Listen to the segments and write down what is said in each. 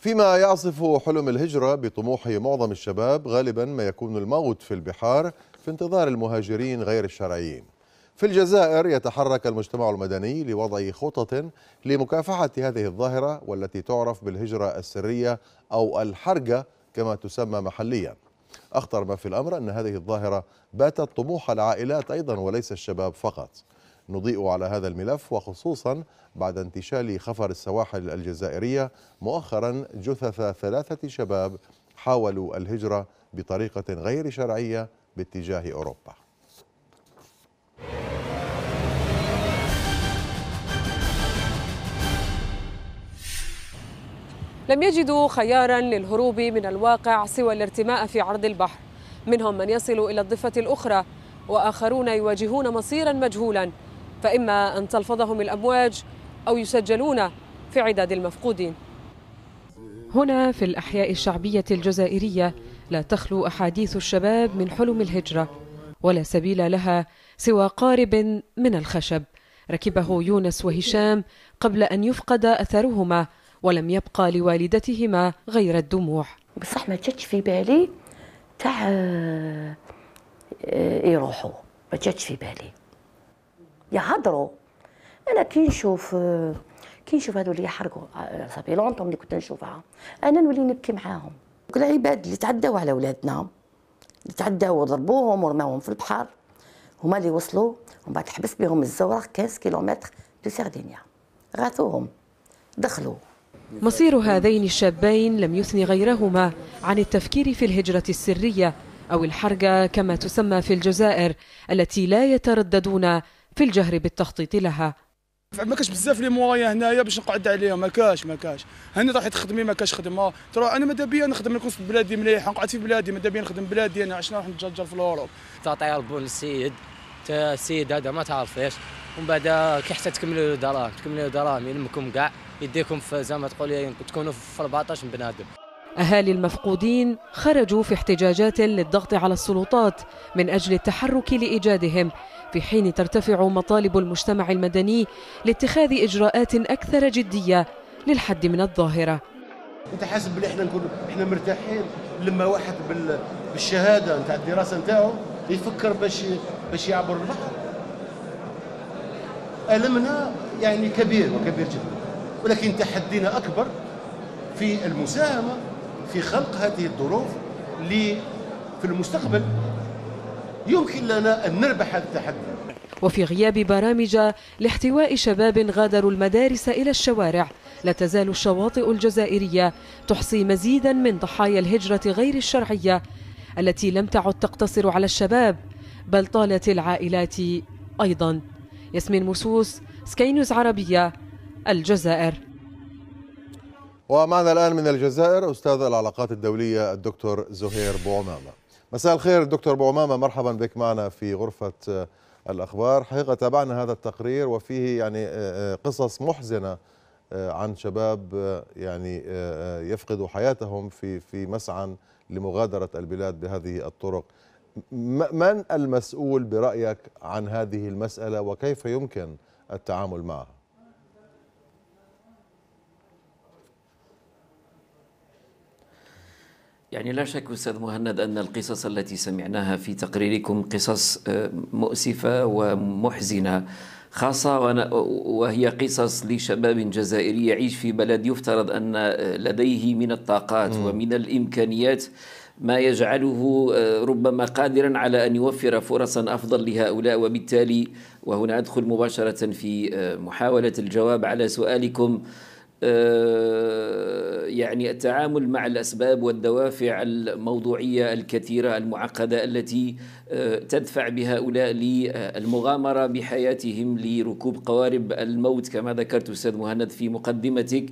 فيما يعصف حلم الهجرة بطموح معظم الشباب غالبا ما يكون الموت في البحار في انتظار المهاجرين غير الشرعيين في الجزائر يتحرك المجتمع المدني لوضع خطط لمكافحة هذه الظاهرة والتي تعرف بالهجرة السرية أو الحرقة كما تسمى محليا أخطر ما في الأمر أن هذه الظاهرة باتت طموح العائلات أيضا وليس الشباب فقط نضيء على هذا الملف وخصوصا بعد انتشال خفر السواحل الجزائرية مؤخرا جثث ثلاثة شباب حاولوا الهجرة بطريقة غير شرعية باتجاه أوروبا لم يجدوا خيارا للهروب من الواقع سوى الارتماء في عرض البحر منهم من يصل إلى الضفة الأخرى وآخرون يواجهون مصيرا مجهولا فإما أن تلفظهم الأمواج أو يسجلون في عداد المفقودين هنا في الأحياء الشعبية الجزائرية لا تخلو أحاديث الشباب من حلم الهجرة ولا سبيل لها سوى قارب من الخشب ركبه يونس وهشام قبل أن يفقد أثرهما ولم يبقى لوالدتهما غير الدموع بصح ما جاتش في بالي تاع آه، آه، يروحوا ما جاتش في بالي يهضروا انا كي نشوف كي نشوف هذو اللي يحرقوا آه، صافي لونتوم اللي كنت نشوفها انا نولي نبكي معاهم العباد اللي تعداو على ولادنا اللي تعداو وضربوهم ورماوهم في البحر هما اللي وصلوا ومن بعد حبس بهم الزوراق 15 كيلومتر دو سردينيا غاثوهم دخلوا مصير هذين الشابين لم يثني غيرهما عن التفكير في الهجرة السرية أو الحرقة كما تسمى في الجزائر التي لا يترددون في الجهر بالتخطيط لها ما كاش بزاف لي موايا هنايا باش نقعد عليهم ما كاش ما كاش هنا راح تخدمي ما كاش خدمه ترى انا ماذا بيا نخدم نكون في بلادي مليحه نقعد في بلادي ماذا بيا نخدم بلادي انا عشان نروح نتجرجر في الاوروب تعطي البون تا السيد هذا ما تعرفيش ومن بعد كي حتى تكملوا الدراهم تكملوا الدراهم يلمكم كاع يديكم في زعما تقول تكونوا في 14 بنادم أهالي المفقودين خرجوا في احتجاجات للضغط على السلطات من أجل التحرك لإيجادهم في حين ترتفع مطالب المجتمع المدني لاتخاذ إجراءات أكثر جدية للحد من الظاهرة انت حاسب بلي احنا نكون احنا مرتاحين لما واحد بالشهاده نتاع الدراسه نتاعو يفكر باش باش يعبر البحر المنا يعني كبير وكبير جدا ولكن تحدينا اكبر في المساهمه في خلق هذه الظروف اللي في المستقبل يمكن لنا أن نربح هذا التحدي وفي غياب برامج لاحتواء شباب غادروا المدارس إلى الشوارع لا تزال الشواطئ الجزائرية تحصي مزيدا من ضحايا الهجرة غير الشرعية التي لم تعد تقتصر على الشباب بل طالت العائلات أيضا ياسمين موسوس سكاي نيوز عربية الجزائر ومعنا الآن من الجزائر أستاذ العلاقات الدولية الدكتور زهير بوعمامة مساء الخير دكتور بوعمامة مرحبا بك معنا في غرفة آه، الأخبار حقيقة تابعنا هذا التقرير وفيه يعني آه، آه، قصص محزنة عن شباب يعني يفقدوا حياتهم في في مسعى لمغادرة البلاد بهذه الطرق من المسؤول برأيك عن هذه المسألة وكيف يمكن التعامل معها؟ يعني لا شك استاذ مهند ان القصص التي سمعناها في تقريركم قصص آه، مؤسفه ومحزنه خاصة وهي قصص لشباب جزائري يعيش في بلد يفترض أن آه، لديه من الطاقات ومن الإمكانيات ما يجعله آه، ربما قادرا على أن يوفر فرصا أفضل لهؤلاء وبالتالي وهنا أدخل مباشرة في محاولة الجواب على سؤالكم آه، يعني التعامل مع الأسباب والدوافع الموضوعية الكثيرة المعقدة التي آه، تدفع بهؤلاء للمغامرة بحياتهم لركوب قوارب الموت كما ذكرت أستاذ مهند في مقدمتك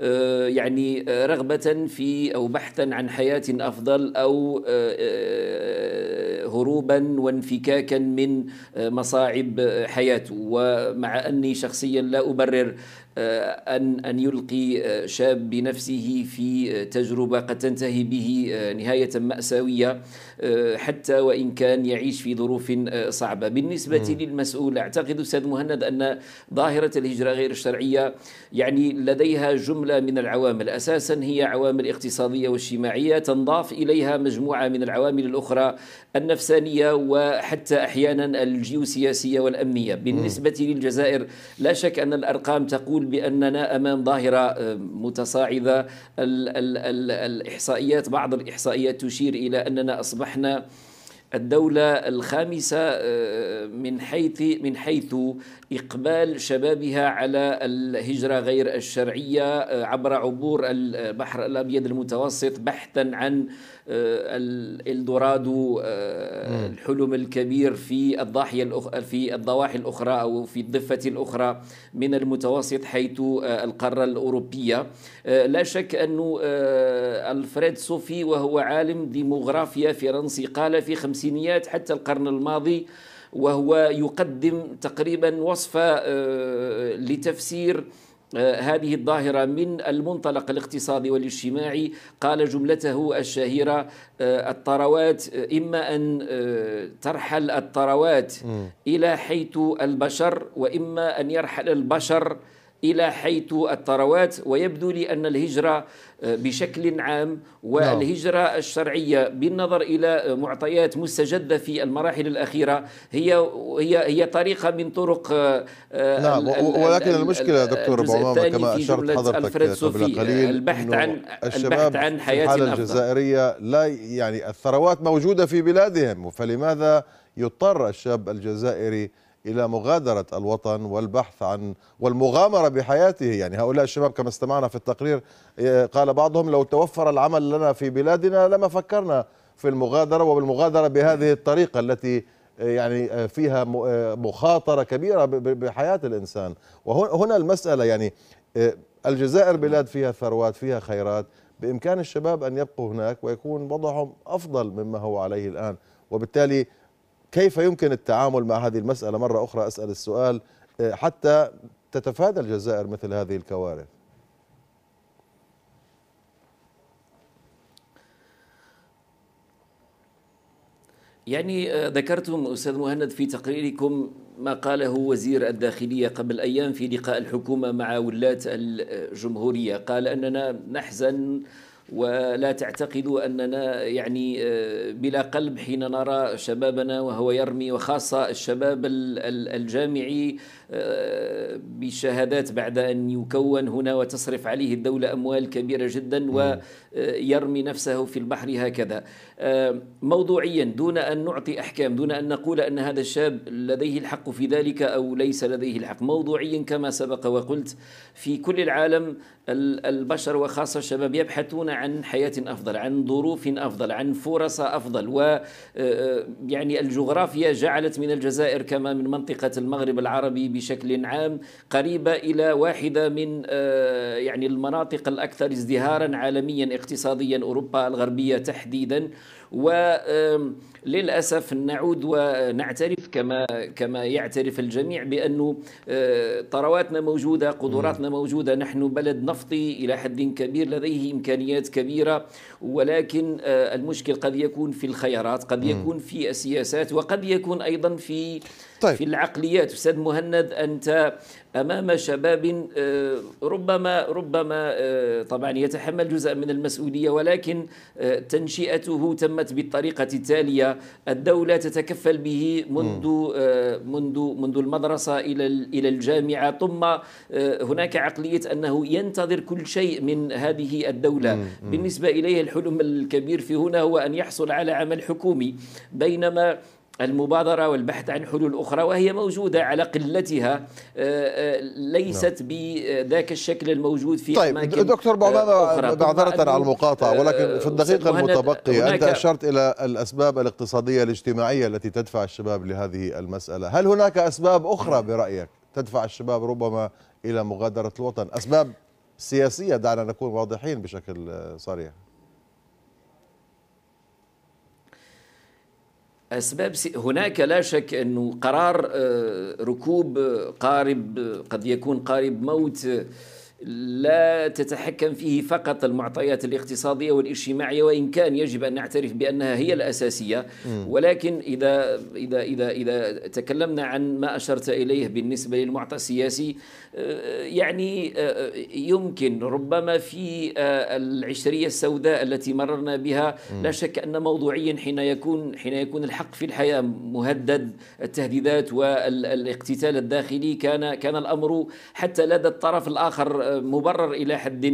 آه، يعني رغبة في أو بحثا عن حياة أفضل أو هروبا وانفكاكا من مصاعب حياته ومع أني شخصيا لا أبرر آه، أن أن يلقي آه، شاب بنفسه في آه، تجربة قد تنتهي به نهاية مأساوية حتى وإن كان يعيش في ظروف صعبة بالنسبة م. للمسؤول أعتقد أستاذ مهند أن ظاهرة الهجرة غير الشرعية يعني لديها جملة من العوامل أساسا هي عوامل اقتصادية واجتماعية تنضاف إليها مجموعة من العوامل الأخرى النفسانية وحتى أحيانا الجيوسياسية والأمنية بالنسبة م. للجزائر لا شك أن الأرقام تقول نقول بأننا أمام ظاهرة آه، متصاعدة الإحصائيات بعض الإحصائيات تشير إلى أننا أصبحنا الدولة الخامسة آه، من حيث من حيث إقبال شبابها على الهجرة غير الشرعية آه، عبر عبور البحر آه، الأبيض المتوسط بحثا عن الإلدورادو الحلم الكبير في الضاحية الأخرى في الضواحي الأخرى أو في الضفة الأخرى من المتوسط حيث القارة الأوروبية لا شك أن ألفريد صوفي وهو عالم ديموغرافيا فرنسي قال في خمس الخمسينيات حتى القرن الماضي وهو يقدم تقريبا وصفة آه، لتفسير آه، هذه الظاهرة من المنطلق الاقتصادي والاجتماعي قال جملته الشهيرة آه، الثروات إما أن ترحل الثروات إلى حيث البشر وإما أن يرحل البشر إلى حيث الثروات ويبدو لي أن الهجرة آه، بشكل عام والهجرة نعم. الشرعية بالنظر إلى معطيات مستجدة في المراحل الأخيرة هي هي هي طريقة من طرق آه، نعم ولكن المشكلة دكتور أبو كما أشرت حضرتك قبل قليل آه، البحث عن البحث عن حياة في الحالة الجزائرية لا يعني الثروات موجودة في بلادهم فلماذا يضطر الشاب الجزائري إلى مغادرة الوطن والبحث عن والمغامرة بحياته يعني هؤلاء الشباب كما استمعنا في التقرير إيه، قال بعضهم لو توفر العمل لنا في بلادنا لما فكرنا في المغادرة وبالمغادرة بهذه الطريقة التي إيه، يعني إيه، فيها مخاطرة كبيرة بحياة الإنسان وهنا المسألة يعني الجزائر بلاد فيها ثروات فيها خيرات بإمكان الشباب أن يبقوا هناك ويكون وضعهم أفضل مما هو عليه الآن وبالتالي كيف يمكن التعامل مع هذه المسألة مرة أخرى أسأل السؤال آه، حتى تتفادى الجزائر مثل هذه الكوارث يعني آه، ذكرتم أستاذ مهند في تقريركم ما قاله وزير الداخلية قبل أيام في لقاء الحكومة مع ولاة الجمهورية قال أننا نحزن ولا تعتقدوا أننا يعني آه، بلا قلب حين نرى شبابنا وهو يرمي وخاصة الشباب الجامعي آه، بشهادات بعد أن يكون هنا وتصرف عليه الدولة أموال كبيرة جدا ويرمي آه، نفسه في البحر هكذا موضوعيا دون أن نعطي أحكام دون أن نقول أن هذا الشاب لديه الحق في ذلك أو ليس لديه الحق موضوعيا كما سبق وقلت في كل العالم البشر وخاصة الشباب يبحثون عن عن حياة أفضل عن ظروف أفضل عن فرص أفضل و آه، آه، يعني الجغرافيا جعلت من الجزائر كما من منطقة المغرب العربي بشكل عام قريبة إلى واحدة من آه، يعني المناطق الأكثر ازدهارا عالميا اقتصاديا أوروبا الغربية تحديدا وللأسف نعود ونعترف كما كما يعترف الجميع بأنه آه، ثرواتنا موجودة قدراتنا موجودة نحن بلد نفطي إلى حد كبير لديه إمكانيات كبيرة ولكن آه، المشكل قد يكون في الخيارات قد يكون في السياسات وقد يكون أيضا في طيب. في العقليات استاذ مهند انت امام شباب آه، ربما ربما آه، طبعا يتحمل جزءا من المسؤوليه ولكن آه، تنشئته تمت بالطريقه التاليه الدوله تتكفل به منذ منذ منذ المدرسه الى الى الجامعه ثم هناك عقليه انه ينتظر كل شيء من هذه الدوله بالنسبه اليه الحلم الكبير في هنا هو ان يحصل على عمل حكومي بينما المبادرة والبحث عن حلول أخرى وهي موجودة على قلتها آه، آه، ليست نعم. بذاك الشكل الموجود في طيب أماكن دكتور بعضنا آه، بعذرة على المقاطعة ولكن في الدقيقة المتبقية أنت أشرت إلى الأسباب الاقتصادية الاجتماعية التي تدفع الشباب لهذه المسألة هل هناك أسباب أخرى نعم. برأيك تدفع الشباب ربما إلى مغادرة الوطن أسباب سياسية دعنا نكون واضحين بشكل صريح أسباب سي... هناك لا شك أنه قرار آه، ركوب قارب قد يكون قارب موت لا تتحكم فيه فقط المعطيات الاقتصادية والاجتماعية وإن كان يجب أن نعترف بأنها هي الأساسية ولكن إذا إذا إذا إذا تكلمنا عن ما أشرت إليه بالنسبة للمعطى السياسي آه، يعني آه، يمكن ربما في آه، العشرية السوداء التي مررنا بها لا شك أن موضوعيا حين يكون حين يكون الحق في الحياة مهدد التهديدات والاقتتال الداخلي كان كان الأمر حتى لدى الطرف الآخر مبرر إلى حد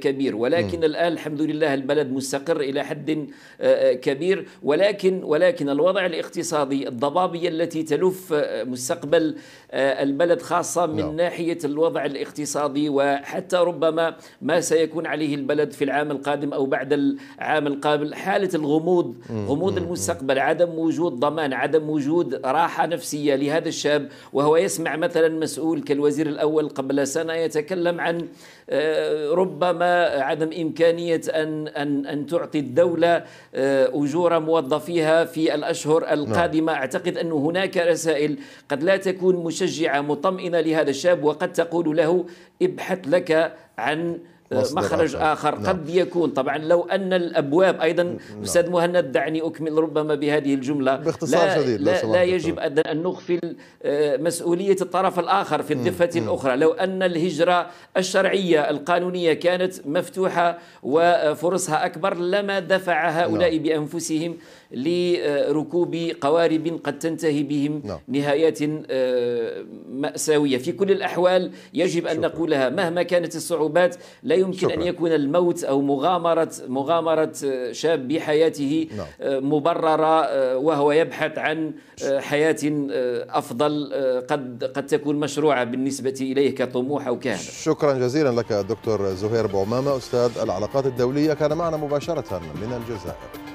كبير ولكن م. الآن الحمد لله البلد مستقر إلى حد آه، آه، كبير ولكن ولكن الوضع الاقتصادي الضبابية التي تلف آه، مستقبل البلد خاصة من لا. نعم. ناحية الوضع الاقتصادي وحتى ربما ما سيكون عليه البلد في العام القادم أو بعد العام القادم حالة الغموض غموض المستقبل عدم وجود ضمان عدم وجود راحة نفسية لهذا الشاب وهو يسمع مثلا مسؤول كالوزير الأول قبل سنة يتكلم عن آه، ربما عدم إمكانية أن, أن, أن تعطي الدولة آه، أجور موظفيها في الأشهر نعم. القادمة أعتقد أن هناك رسائل قد لا تكون مشجعة مطمئنة لهذا الشاب وقد تقول له ابحث لك عن مخرج آخر نعم. قد يكون طبعا لو أن الأبواب أيضا نعم. أستاذ مهند دعني أكمل ربما بهذه الجملة باختصار لا شديد لا, لا يجب أن نغفل آه، مسؤولية الطرف الآخر في الضفة الأخرى لو أن الهجرة الشرعية القانونية كانت مفتوحة وفرصها أكبر لما دفع هؤلاء نعم. بأنفسهم لركوب قوارب قد تنتهي بهم نعم. نهايات آه، مأساوية في كل الأحوال يجب أن شكرا. نقولها مهما كانت الصعوبات لا يمكن شكرا. أن يكون الموت أو مغامرة مغامرة شاب بحياته نعم. آه، مبررة آه، وهو يبحث عن آه، حياة أفضل قد قد تكون مشروعة بالنسبة إليه كطموح أو كهدف شكرا جزيلا لك دكتور زهير بومامة أستاذ العلاقات الدولية كان معنا مباشرة من الجزائر